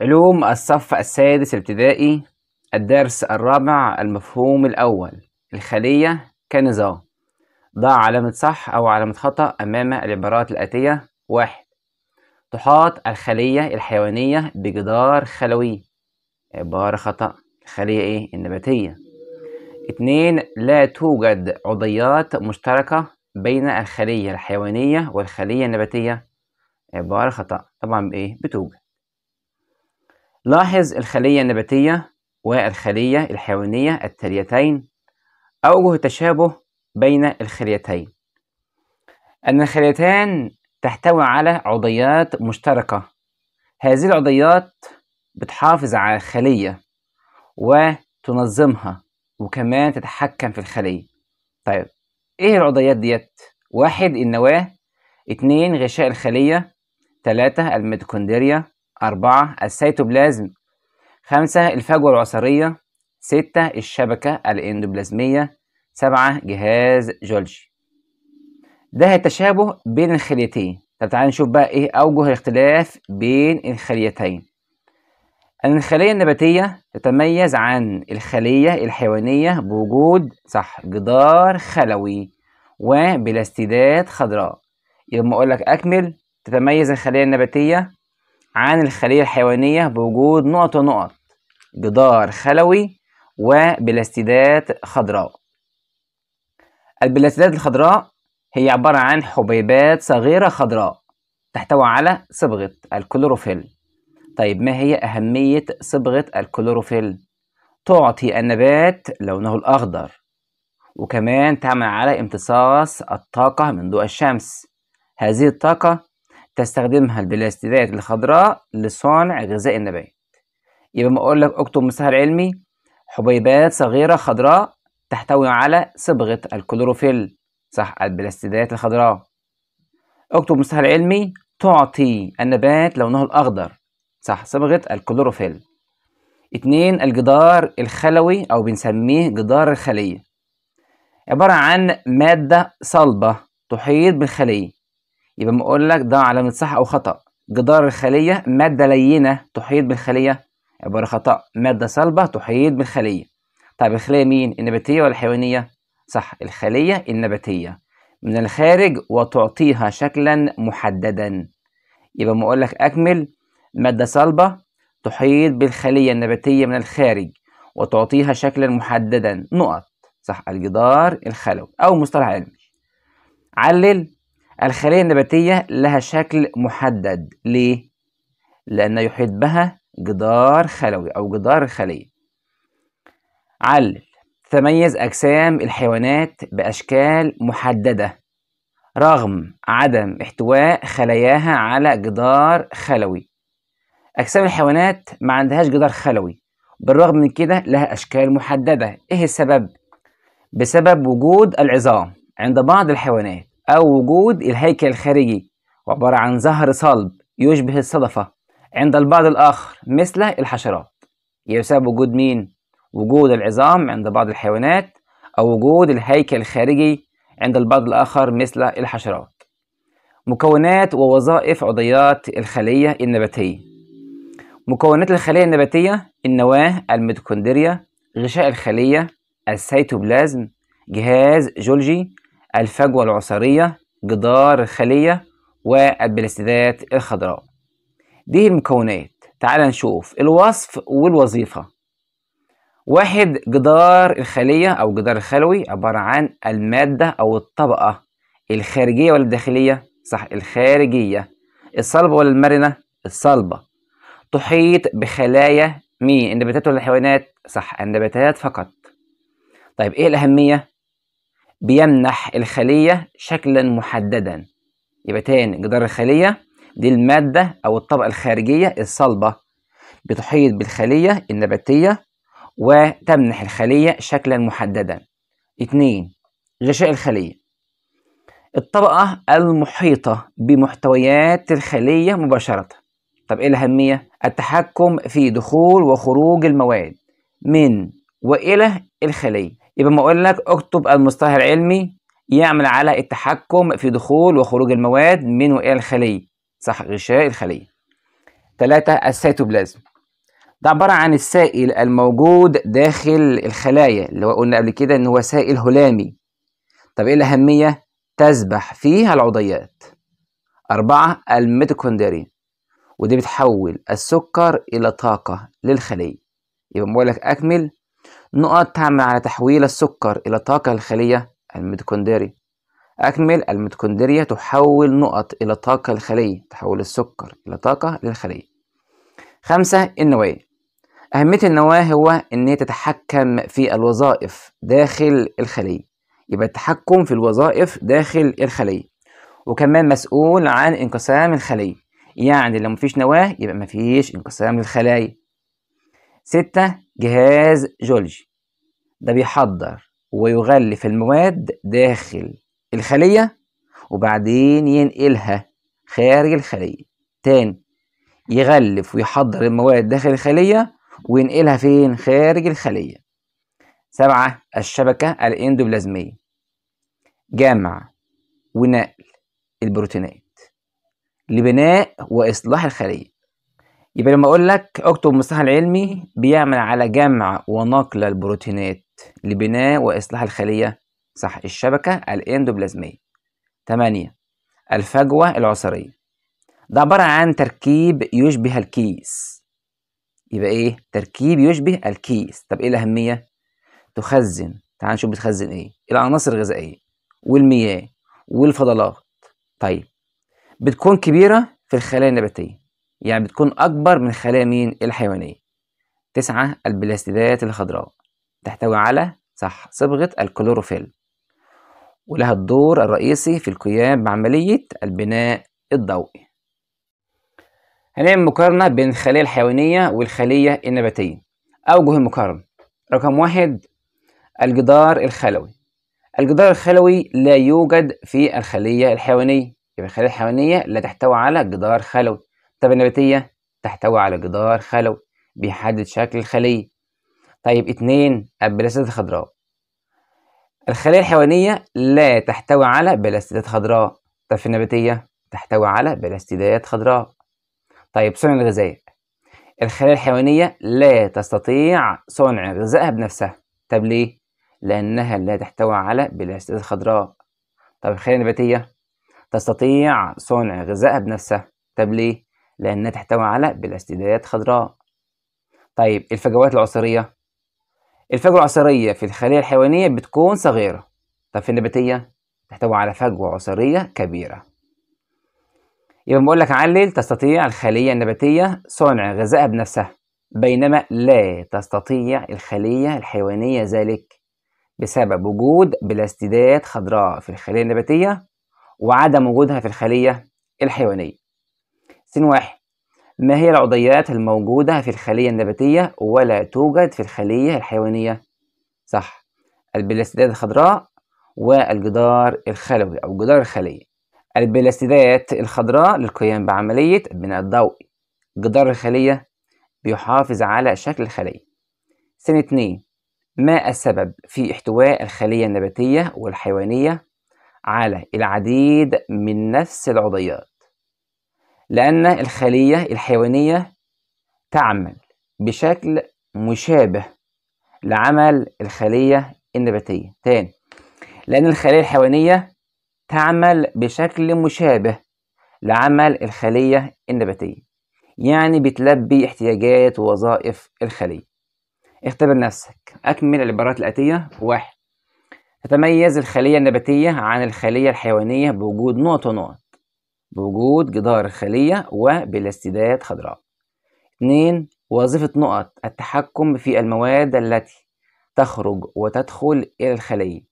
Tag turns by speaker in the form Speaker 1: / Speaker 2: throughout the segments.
Speaker 1: علوم الصف السادس ابتدائي الدرس الرابع المفهوم الأول الخلية كنظام ضع علامة صح أو علامة خطأ أمام العبارات الآتية واحد تحاط الخلية الحيوانية بجدار خلوي عبارة خطأ الخلية إيه؟ النباتية اتنين لا توجد عضيات مشتركة بين الخلية الحيوانية والخلية النباتية عبارة خطأ طبعا بإيه؟ بتوجد لاحظ الخلية النباتية والخلية الحيوانية التاليتين أوجه تشابه بين الخليتين أن الخليتان تحتوي على عضيات مشتركة هذه العضيات بتحافظ على الخلية وتنظمها وكمان تتحكم في الخلية طيب ايه العضيات ديت واحد النواة اتنين غشاء الخلية ثلاثة الميتوكوندريا أربعة السيتوبلازم خمسة الفجوة العصرية ستة الشبكة الإندوبلازمية سبعة جهاز جولجي ده التشابه بين الخليتين طب تعالى نشوف بقى إيه أوجه الاختلاف بين الخليتين الخلية النباتية تتميز عن الخلية الحيوانية بوجود صح جدار خلوي وبلاستيدات خضراء يبقى أقول لك أكمل تتميز الخلية النباتية عن الخلية الحيوانية بوجود نقط ونقط جدار خلوي وبلاستيدات خضراء البلاستيدات الخضراء هي عبارة عن حبيبات صغيرة خضراء تحتوي على صبغة الكلوروفيل طيب ما هي أهمية صبغة الكلوروفيل؟ تعطي النبات لونه الأخضر وكمان تعمل على امتصاص الطاقة من ضوء الشمس هذه الطاقة تستخدمها البلاستيدات الخضراء لصانع غذاء النبات يبقى ما اقول لك اكتب مثال علمي حبيبات صغيره خضراء تحتوي على صبغه الكلوروفيل صح البلاستيدات الخضراء اكتب مثال علمي تعطي النبات لونه الاخضر صح صبغه الكلوروفيل اتنين الجدار الخلوي او بنسميه جدار الخليه عباره عن ماده صلبه تحيط بالخليه يبقى بقول لك ده علامة صح أو خطأ جدار الخلية مادة لينة تحيط بالخلية عبارة خطأ مادة صلبة تحيط بالخلية طيب الخلية مين النباتية ولا الحيوانية صح الخلية النباتية من الخارج وتعطيها شكلا محددا يبقى بقول لك أكمل مادة صلبة تحيط بالخلية النباتية من الخارج وتعطيها شكلا محددا نقط صح الجدار الخلوي أو مصطلح علمي علل الخلية النباتية لها شكل محدد ليه؟ لأن يحيط بها جدار خلوي أو جدار الخلية علل تتميز أجسام الحيوانات بأشكال محددة رغم عدم احتواء خلاياها على جدار خلوي أجسام الحيوانات ما عندهاش جدار خلوي بالرغم من كده لها أشكال محددة إيه السبب؟ بسبب وجود العظام عند بعض الحيوانات أو وجود الهيكل الخارجي وعبارة عن زهر صلب يشبه الصدفة عند البعض الآخر مثل الحشرات يسبب وجود مين؟ وجود العظام عند بعض الحيوانات أو وجود الهيكل الخارجي عند البعض الآخر مثل الحشرات مكونات ووظائف عضيات الخلية النباتية مكونات الخلية النباتية النواة الميتوكوندريا غشاء الخلية السيتوبلازم جهاز جولجي الفجوة العصارية جدار الخلية والبلاستيدات الخضراء دي المكونات تعال نشوف الوصف والوظيفة واحد جدار الخلية أو جدار الخلوي عبارة عن المادة أو الطبقة الخارجية ولا الداخلية؟ صح الخارجية الصلبة ولا المرنة؟ الصلبة تحيط بخلايا مين؟ النباتات ولا الحيوانات؟ صح النباتات فقط طيب إيه الأهمية؟ بيمنح الخلية شكلا محددا يبقى تاني جدار الخلية دي المادة أو الطبقة الخارجية الصلبة بتحيط بالخلية النباتية وتمنح الخلية شكلا محددا اتنين غشاء الخلية الطبقة المحيطة بمحتويات الخلية مباشرة طب ايه الأهمية؟ التحكم في دخول وخروج المواد من وإلى الخلية يبقى ما اقول لك اكتب المصطلح العلمي يعمل على التحكم في دخول وخروج المواد من وإلى الخلية صح غشاء الخلية ثلاثة السيتوبلازم ده عبارة عن السائل الموجود داخل الخلايا اللي هو قلنا قبل كده إن هو سائل هلامي طب إيه الأهمية؟ تسبح فيها العضيات أربعة الميتوكوندري ودي بتحول السكر إلى طاقة للخلية يبقى بقول لك أكمل نقط تعمل على تحويل السكر إلى طاقة الخلية الميتوكوندري أكمل الميتوكوندريا تحول نقط إلى طاقة الخلية تحول السكر إلى طاقة للخلية خمسة النواة أهمية النواة هو إن هي تتحكم في الوظائف داخل الخلية يبقى التحكم في الوظائف داخل الخلية وكمان مسؤول عن انقسام الخلية يعني لو مفيش نواة يبقى مفيش انقسام للخلايا ستة جهاز جولجي ده بيحضر ويغلف المواد داخل الخلية وبعدين ينقلها خارج الخلية تاني يغلف ويحضر المواد داخل الخلية وينقلها فين خارج الخلية سبعة الشبكة الإندوبلازمية جمع ونقل البروتينات لبناء وإصلاح الخلية يبقى لما اقول لك اكتب المصطلح العلمي بيعمل على جمع ونقل البروتينات لبناء واصلاح الخليه صح الشبكه الاندوبلازميه 8 الفجوه العصريه ده عباره عن تركيب يشبه الكيس يبقى ايه تركيب يشبه الكيس طب ايه الاهميه تخزن تعال نشوف بتخزن ايه العناصر الغذائيه والمياه والفضلات طيب بتكون كبيره في الخلايا النباتيه يعني بتكون أكبر من الخلايا مين الحيوانية تسعة البلاستيدات الخضراء تحتوي على صح صبغة الكلوروفيل ولها الدور الرئيسي في القيام بعملية البناء الضوئي هنعمل مقارنة بين الخلية الحيوانية والخلية النباتية أوجه المقارنة رقم واحد الجدار الخلوي الجدار الخلوي لا يوجد في الخلية الحيوانية يبقى الخلية الحيوانية لا تحتوي على جدار خلوي طب النباتية تحتوي على جدار خلوي بيحدد شكل الخلية طيب اتنين البلاستيدات الخضراء الخلية الحيوانية لا تحتوي على بلاستيدات خضراء طب في النباتية تحتوي على بلاستيدات خضراء طيب صنع الغذاء الخلايا الحيوانية لا تستطيع صنع غذائها بنفسها طب ليه؟ لأنها لا تحتوي على بلاستيدات خضراء طب الخلايا النباتية تستطيع صنع غذائها بنفسها طب ليه؟ لأنها تحتوي على بلاستيدات خضراء طيب الفجوات العصرية الفجوة العصرية في الخلية الحيوانية بتكون صغيرة طب في النباتية تحتوي على فجوة عصرية كبيرة يبقى بقول لك علل تستطيع الخلية النباتية صنع غذائها بنفسها بينما لا تستطيع الخلية الحيوانية ذلك بسبب وجود بلاستيدات خضراء في الخلية النباتية وعدم وجودها في الخلية الحيوانية سين واحد ما هي العضيات الموجودة في الخلية النباتية ولا توجد في الخلية الحيوانية؟ صح البلاستيدات الخضراء والجدار الخلوي أو جدار الخلية البلاستيدات الخضراء للقيام بعملية البناء الضوئي جدار الخلية بيحافظ على شكل الخلية سن 2 ما السبب في احتواء الخلية النباتية والحيوانية على العديد من نفس العضيات لأن الخلية الحيوانية تعمل بشكل مشابه لعمل الخلية النباتية تاني لأن الخلية الحيوانية تعمل بشكل مشابه لعمل الخلية النباتية يعني بتلبي احتياجات ووظائف الخلية اختبر نفسك أكمل العبارات الآتية واحد تتميز الخلية النباتية عن الخلية الحيوانية بوجود نقط ونقط بوجود جدار خلية وبلاستيدات خضراء 2. وظيفة نقط التحكم في المواد التي تخرج وتدخل إلى الخلية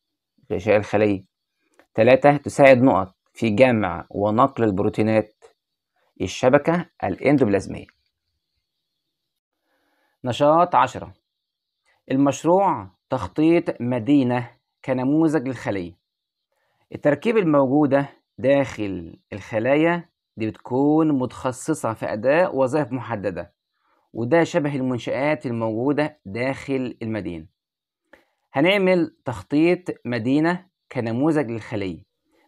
Speaker 1: غشاء الخلية 3. تساعد نقط في جمع ونقل البروتينات الشبكة الإندوبلازمية نشاط 10 المشروع تخطيط مدينة كنموذج للخلية التركيب الموجودة داخل الخلايا دي بتكون متخصصة في أداء وظائف محددة وده شبه المنشآت الموجودة داخل المدينة هنعمل تخطيط مدينة كنموذج للخلية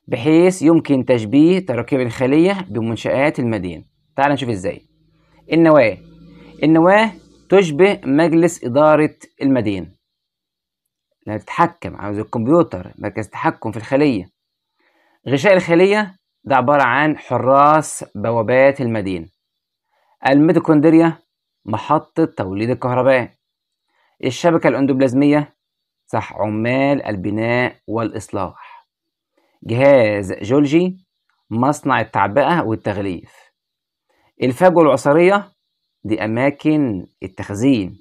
Speaker 1: بحيث يمكن تشبيه تراكيب الخلية بمنشآت المدينة تعال نشوف ازاي النواة النواة تشبه مجلس إدارة المدينة اللي تتحكم عاوز الكمبيوتر مركز تحكم في الخلية غشاء الخلية ده عبارة عن حراس بوابات المدينة الميتوكوندريا محطة توليد الكهرباء الشبكة الأندوبلازمية صح عمال البناء والإصلاح جهاز جولجي مصنع التعبئة والتغليف الفجوة العصرية دي أماكن التخزين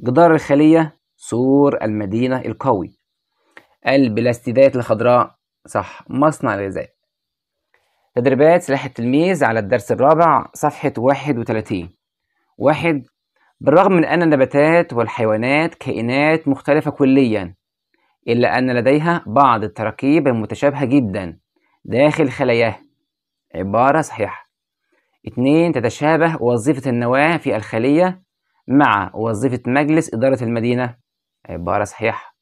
Speaker 1: جدار الخلية سور المدينة القوي البلاستيدات الخضراء صح مصنع الغذاء تدريبات سلاح التلميذ على الدرس الرابع صفحة 31 واحد بالرغم من أن النباتات والحيوانات كائنات مختلفة كليا إلا أن لديها بعض التراكيب المتشابهة جدا داخل خلاياها عبارة صحيحة اتنين تتشابه وظيفة النواة في الخلية مع وظيفة مجلس إدارة المدينة عبارة صحيحة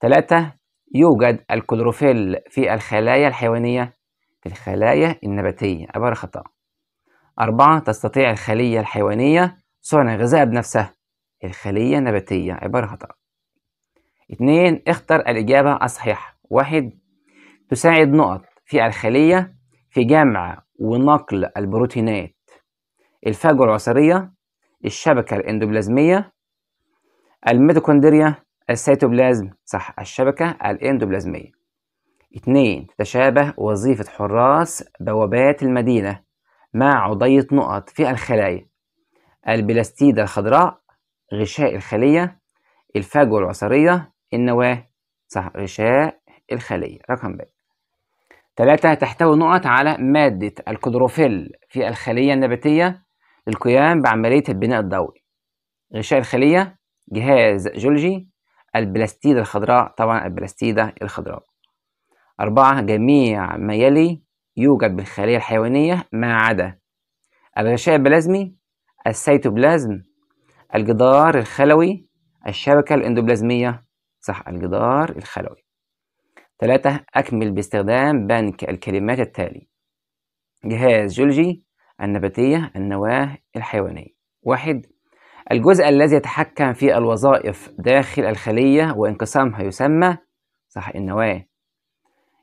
Speaker 1: تلاتة يوجد الكلوروفيل في الخلايا الحيوانية في الخلايا النباتية عبارة خطأ أربعة تستطيع الخلية الحيوانية صنع غذاء بنفسها الخلية النباتية عبارة خطأ اثنين اختر الإجابة الصحيحة واحد تساعد نقط في الخلية في جمع ونقل البروتينات الفجوة العصرية الشبكة الإندوبلازمية الميتوكوندريا السيتوبلازم صح الشبكة الإندوبلازمية اتنين تتشابه وظيفة حراس بوابات المدينة مع عضية نقط في الخلايا البلاستيدة الخضراء غشاء الخلية الفجوة العصرية النواة صح غشاء الخلية رقم ب تلاتة تحتوي نقط على مادة الكلوروفيل في الخلية النباتية للقيام بعملية البناء الضوئي غشاء الخلية جهاز جولجي البلاستيدة الخضراء طبعا البلاستيدة الخضراء أربعة جميع ما يلي يوجد بالخلية الحيوانية ما عدا الغشاء البلازمي السيتوبلازم الجدار الخلوي الشبكة الإندوبلازمية صح الجدار الخلوي ثلاثة أكمل باستخدام بنك الكلمات التالي جهاز جولجي النباتية النواة الحيوانية واحد الجزء الذي يتحكم في الوظائف داخل الخلية وانقسامها يسمى صح النواة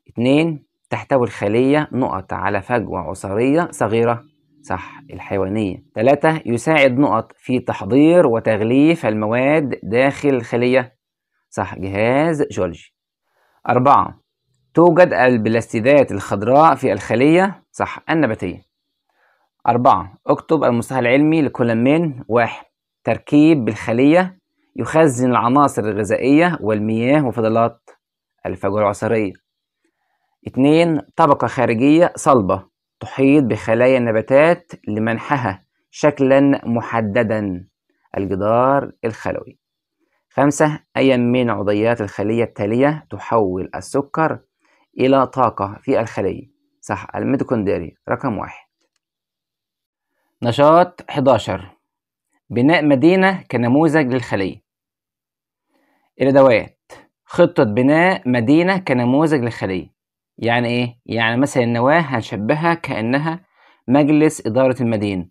Speaker 1: اتنين تحتوي الخلية نقط على فجوة عصارية صغيرة صح الحيوانية ثلاثة يساعد نقط في تحضير وتغليف المواد داخل الخلية صح جهاز جولجي أربعة توجد البلاستيدات الخضراء في الخلية صح النباتية أربعة اكتب المصطلح العلمي لكل من واحد تركيب بالخلية يخزن العناصر الغذائية والمياه وفضلات الفجوة العصرية اتنين طبقة خارجية صلبة تحيط بخلايا النباتات لمنحها شكلا محددا الجدار الخلوي خمسة أي من عضيات الخلية التالية تحول السكر إلى طاقة في الخلية صح الميتوكوندريا رقم واحد نشاط 11 بناء مدينة كنموذج للخلية الأدوات خطة بناء مدينة كنموذج للخلية يعني إيه؟ يعني مثلا النواة هنشبهها كأنها مجلس إدارة المدينة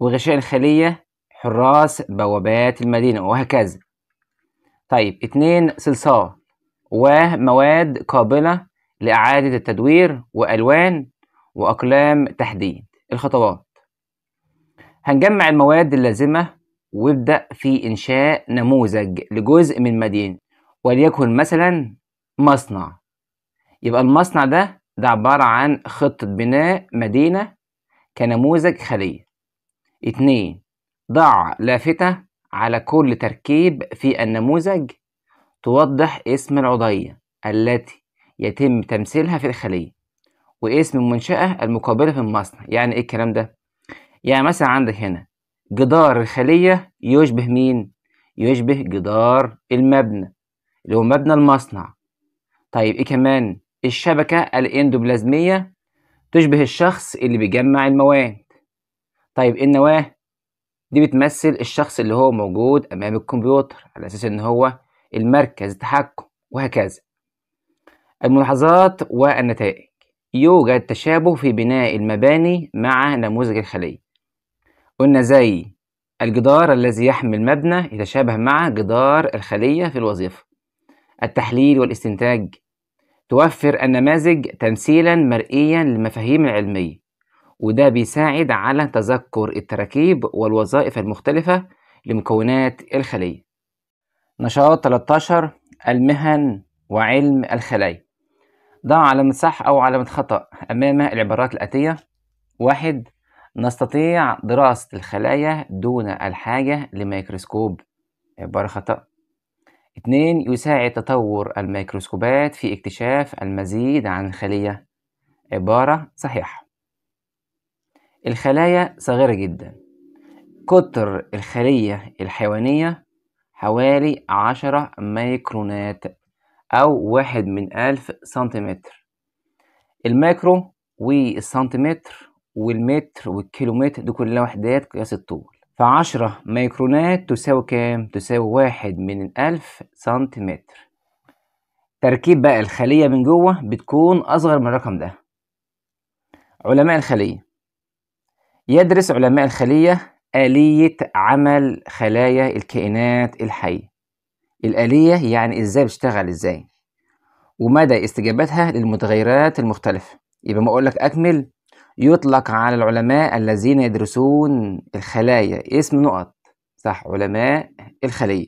Speaker 1: وغشاء الخلية حراس بوابات المدينة وهكذا طيب اتنين صلصال ومواد قابلة لإعادة التدوير وألوان وأقلام تحديد الخطوات هنجمع المواد اللازمة وابدأ في إنشاء نموذج لجزء من مدينة وليكن مثلا مصنع يبقى المصنع ده ده عبارة عن خطة بناء مدينة كنموذج خلية اتنين ضع لافتة على كل تركيب في النموذج توضح اسم العضية التي يتم تمثيلها في الخلية واسم المنشأة المقابلة في المصنع يعني ايه الكلام ده؟ يعني مثلا عندك هنا جدار الخلية يشبه مين؟ يشبه جدار المبنى اللي هو مبنى المصنع طيب ايه كمان؟ الشبكة الاندوبلازمية تشبه الشخص اللي بيجمع المواد طيب إيه النواة دي بتمثل الشخص اللي هو موجود أمام الكمبيوتر على أساس إن هو المركز التحكم وهكذا الملاحظات والنتائج يوجد تشابه في بناء المباني مع نموذج الخلية قلنا زي الجدار الذي يحمي المبنى يتشابه مع جدار الخلية في الوظيفة التحليل والاستنتاج توفر النماذج تمثيلا مرئيا للمفاهيم العلمية وده بيساعد على تذكر التراكيب والوظائف المختلفة لمكونات الخلية نشاط 13 المهن وعلم الخلايا ضع علامة صح أو علامة خطأ أمام العبارات الآتية واحد نستطيع دراسة الخلايا دون الحاجة لميكروسكوب عبارة خطأ اتنين يساعد تطور الميكروسكوبات في اكتشاف المزيد عن الخلية عبارة صحيحة الخلايا صغيرة جدا قطر الخلية الحيوانية حوالي عشرة ميكرونات أو واحد من ألف سنتيمتر الميكرو والسنتيمتر والمتر والكيلومتر دي كلها وحدات قياس الطول فعشرة ميكرونات تساوي كام؟ تساوي واحد من ألف سنتيمتر تركيب بقى الخلية من جوه بتكون أصغر من الرقم ده علماء الخلية يدرس علماء الخلية آلية عمل خلايا الكائنات الحية الآلية يعني إزاي بتشتغل إزاي ومدى استجابتها للمتغيرات المختلفة يبقى ما أقولك أكمل يطلق على العلماء الذين يدرسون الخلايا اسم نقط صح علماء الخلية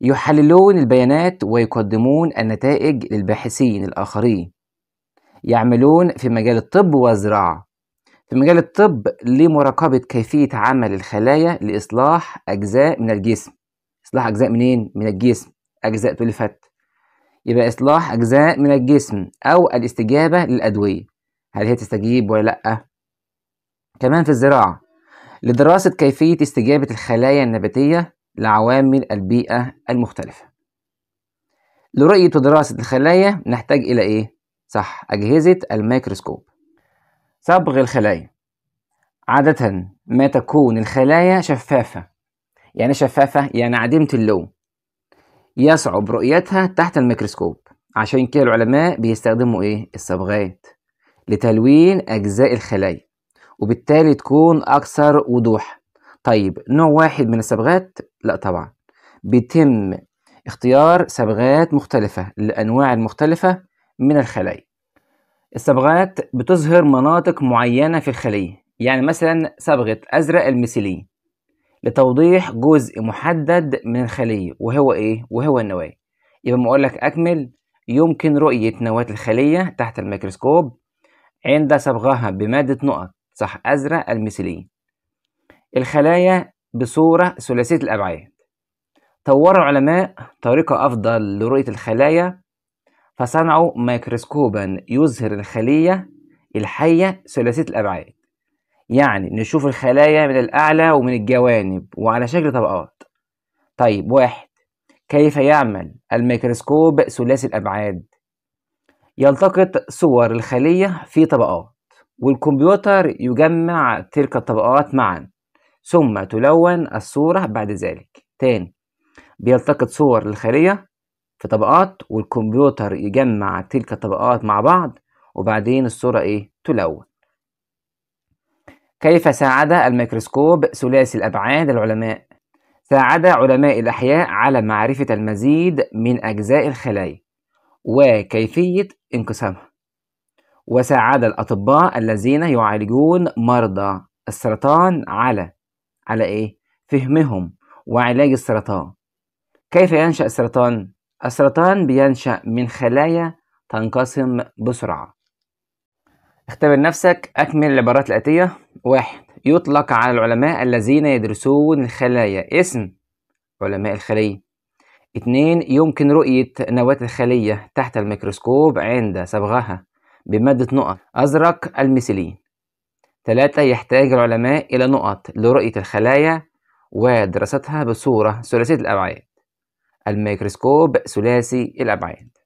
Speaker 1: يحللون البيانات ويقدمون النتائج للباحثين الآخرين يعملون في مجال الطب والزراعة في مجال الطب لمراقبة كيفية عمل الخلايا لإصلاح أجزاء من الجسم إصلاح أجزاء منين؟ من الجسم أجزاء تلفت يبقى إصلاح أجزاء من الجسم أو الاستجابة للأدوية هل هي تستجيب ولا لأ؟ كمان في الزراعة لدراسة كيفية استجابة الخلايا النباتية لعوامل البيئة المختلفة لرؤية ودراسة الخلايا نحتاج إلى إيه؟ صح أجهزة الميكروسكوب صبغ الخلايا عادة ما تكون الخلايا شفافة يعني شفافة يعني عديمة اللون يصعب رؤيتها تحت الميكروسكوب عشان كده العلماء بيستخدموا إيه؟ الصبغات لتلوين أجزاء الخلايا وبالتالي تكون أكثر وضوح طيب نوع واحد من الصبغات لا طبعا بيتم اختيار صبغات مختلفة للأنواع المختلفة من الخلايا الصبغات بتظهر مناطق معينة في الخلية يعني مثلا صبغة أزرق الميثيلين لتوضيح جزء محدد من الخلية وهو إيه؟ وهو النواة يبقى ما لك أكمل يمكن رؤية نواة الخلية تحت الميكروسكوب عند صبغها بمادة نقط صح أزرق المثلية الخلايا بصورة ثلاثية الأبعاد طوروا علماء طريقة أفضل لرؤية الخلايا فصنعوا ميكروسكوبا يظهر الخلية الحية ثلاثية الأبعاد يعني نشوف الخلايا من الأعلى ومن الجوانب وعلى شكل طبقات طيب واحد كيف يعمل الميكروسكوب ثلاثي الأبعاد يلتقط صور الخلية في طبقات والكمبيوتر يجمع تلك الطبقات معا ثم تلون الصورة بعد ذلك تاني بيلتقط صور الخلية في طبقات والكمبيوتر يجمع تلك الطبقات مع بعض وبعدين الصورة ايه تلون كيف ساعد الميكروسكوب ثلاثي الأبعاد العلماء؟ ساعد علماء الأحياء على معرفة المزيد من أجزاء الخلايا وكيفية انقسامها وساعد الأطباء الذين يعالجون مرضى السرطان على على إيه؟ فهمهم وعلاج السرطان كيف ينشأ السرطان؟ السرطان بينشأ من خلايا تنقسم بسرعة اختبر نفسك أكمل العبارات الآتية واحد يطلق على العلماء الذين يدرسون الخلايا اسم علماء الخلية اثنين يمكن رؤية نواة الخلية تحت الميكروسكوب عند صبغها بمادة نقط أزرق الميثيلين ثلاثة يحتاج العلماء إلى نقط لرؤية الخلايا ودراستها بصورة ثلاثية الأبعاد الميكروسكوب ثلاثي الأبعاد